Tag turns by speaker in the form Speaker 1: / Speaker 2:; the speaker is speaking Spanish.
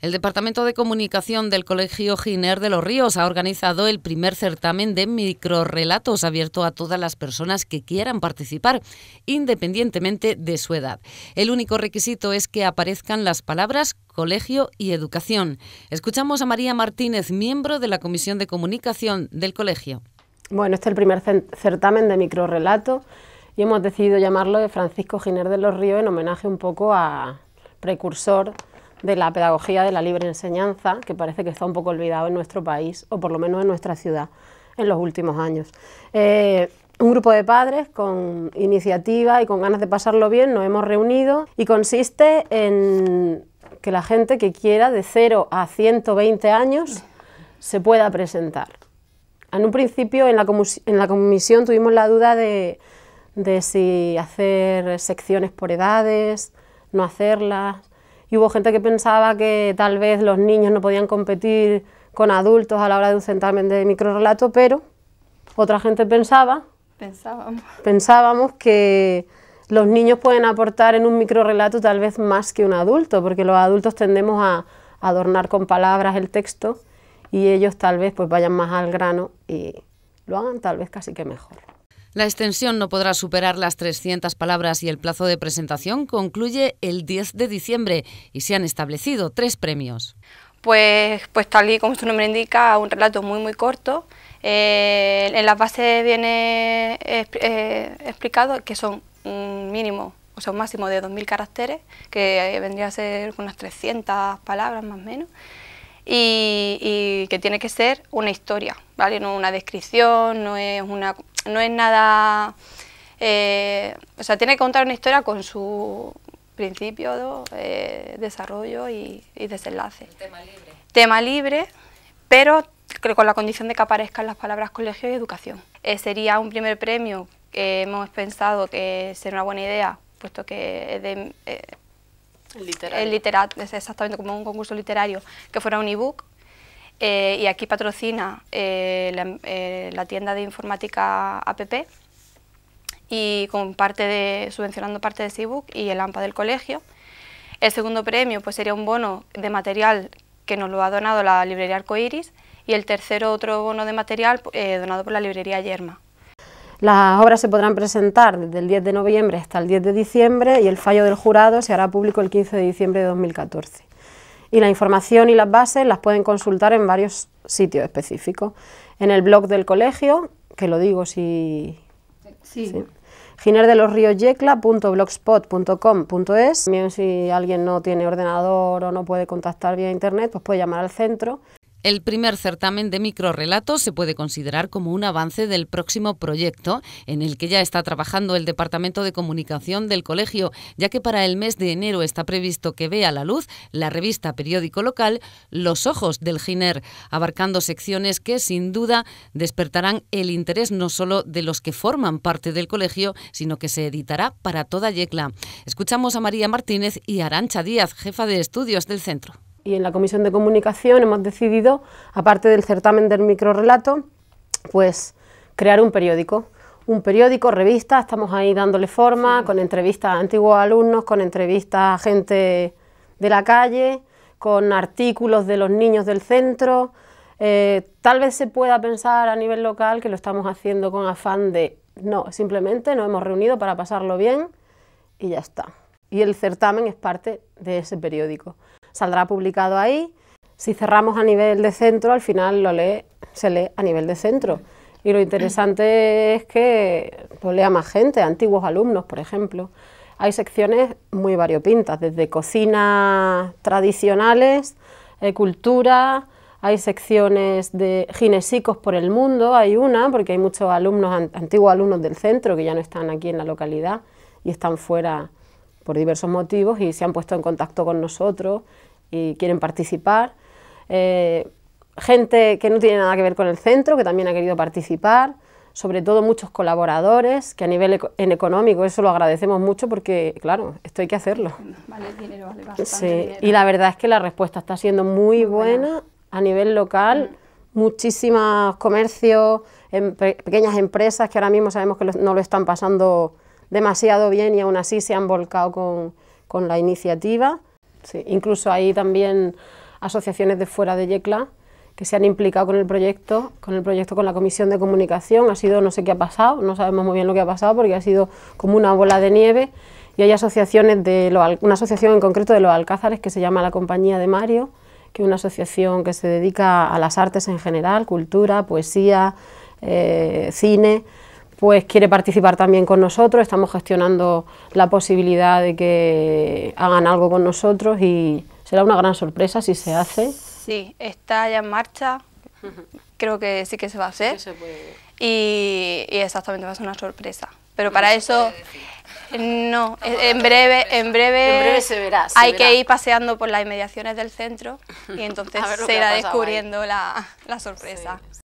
Speaker 1: El Departamento de Comunicación del Colegio Giner de los Ríos ha organizado el primer certamen de microrelatos abierto a todas las personas que quieran participar, independientemente de su edad. El único requisito es que aparezcan las palabras colegio y educación. Escuchamos a María Martínez, miembro de la Comisión de Comunicación del Colegio.
Speaker 2: Bueno, este es el primer certamen de microrelatos y hemos decidido llamarlo Francisco Giner de los Ríos en homenaje un poco a precursor de la pedagogía de la libre enseñanza, que parece que está un poco olvidado en nuestro país, o por lo menos en nuestra ciudad, en los últimos años. Eh, un grupo de padres con iniciativa y con ganas de pasarlo bien nos hemos reunido y consiste en que la gente que quiera de 0 a 120 años se pueda presentar. En un principio en la, comisión tuvimos la duda de, de si hacer secciones por edades, no hacerlas, y hubo gente que pensaba que tal vez los niños no podían competir con adultos a la hora de un certamen de microrelato, pero otra gente pensaba
Speaker 3: pensábamos.
Speaker 2: pensábamos que los niños pueden aportar en un microrelato tal vez más que un adulto, porque los adultos tendemos a adornar con palabras el texto y ellos tal vez pues vayan más al grano y lo hagan tal vez casi que mejor.
Speaker 1: La extensión no podrá superar las 300 palabras y el plazo de presentación concluye el 10 de diciembre y se han establecido tres premios.
Speaker 3: Pues, pues tal y como su nombre indica, un relato muy muy corto. Eh, en las bases viene eh, eh, explicado que son un mínimo o sea, un máximo de 2.000 caracteres, que vendría a ser unas 300 palabras más o menos y, que tiene que ser una historia, ¿vale? No una descripción, no es, una, no es nada... Eh, o sea, tiene que contar una historia con su principio, eh, desarrollo y, desenlace. tema libre. Tema libre, pero con la condición de que aparezcan las palabras colegio y educación. Eh, sería un primer premio que hemos pensado que sería una buena idea, puesto que es de el Literat, es exactamente como un concurso literario, que fuera un ebook. Eh, y aquí patrocina eh, eh, la, tienda de informática APP y con parte de, subvencionando parte de ese e-book y el AMPA del colegio. El segundo premio pues, sería un bono de material que nos lo ha donado la librería Arcoiris y el tercero otro bono de material eh, donado por la librería Yerma.
Speaker 2: Las obras se podrán presentar desde el 10 de noviembre hasta el 10 de diciembre y el fallo del jurado se hará público el 15 de diciembre de 2014. Y la información y las bases las pueden consultar en varios sitios específicos. En el blog del colegio, que lo digo si... Sí. los También si alguien no tiene ordenador o no puede contactar vía internet, pues puede llamar al centro
Speaker 1: el primer certamen de microrelatos se puede considerar como un avance del próximo proyecto en el que ya está trabajando el Departamento de Comunicación del Colegio, ya que para el mes de enero está previsto que vea la luz la revista periódico local Los Ojos del Giner, abarcando secciones que sin duda despertarán el interés no solo de los que forman parte del colegio, sino que se editará para toda Yecla. Escuchamos a María Martínez y Arancha Díaz, jefa de estudios
Speaker 2: del centro y en la Comisión de Comunicación hemos decidido, aparte del certamen del microrelato, pues crear un periódico. Un periódico, revista, estamos ahí dándole forma, con entrevistas a antiguos alumnos, con entrevistas a gente de la calle, con artículos de los niños del centro. Eh, tal vez se pueda pensar a nivel local que lo estamos haciendo con afán de no, simplemente nos hemos reunido para pasarlo bien y ya está. Y el certamen es parte de ese periódico saldrá publicado ahí. Si cerramos a nivel de centro, al final lo lee, se lee a nivel de centro. Y lo interesante es que lo lea más gente, antiguos alumnos, por ejemplo. Hay secciones muy variopintas, desde cocinas tradicionales, eh, cultura, hay secciones de ginesicos por el mundo, hay una, porque hay muchos alumnos, antiguos alumnos del centro que ya no están aquí en la localidad y están fuera por diversos motivos y se han puesto en contacto con nosotros y quieren participar. Eh, gente que no tiene nada que ver con el centro, que también ha querido participar, sobre todo muchos colaboradores, que a nivel en económico eso lo agradecemos mucho porque, claro, esto hay que hacerlo.
Speaker 3: Vale dinero,
Speaker 2: Y la verdad es que la respuesta está siendo muy buena, a nivel local. Mm. Muchísimos comercios, em, pequeñas empresas que ahora mismo sabemos que no lo están pasando demasiado bien y aún así se han volcado con, con la iniciativa. Sí, incluso hay también asociaciones de fuera de Yecla que se han implicado con el proyecto, con el proyecto con la comisión de comunicación, ha sido no sé qué ha pasado, no sabemos muy bien lo que ha pasado porque ha sido como una bola de nieve y hay asociaciones de una asociación en concreto de los Alcázares que se llama la Compañía de Mario, que es una asociación que se dedica a las artes en general, cultura, poesía, eh, cine pues quiere participar también con nosotros, estamos gestionando la posibilidad de que hagan algo con nosotros y será una gran sorpresa si se hace.
Speaker 3: Sí, está ya en marcha, creo que sí que se va a hacer y, exactamente va a ser una sorpresa. Pero para eso, no, en breve, en breve, en breve se verá, hay que ir paseando por las inmediaciones del centro y entonces se irá descubriendo la, sorpresa.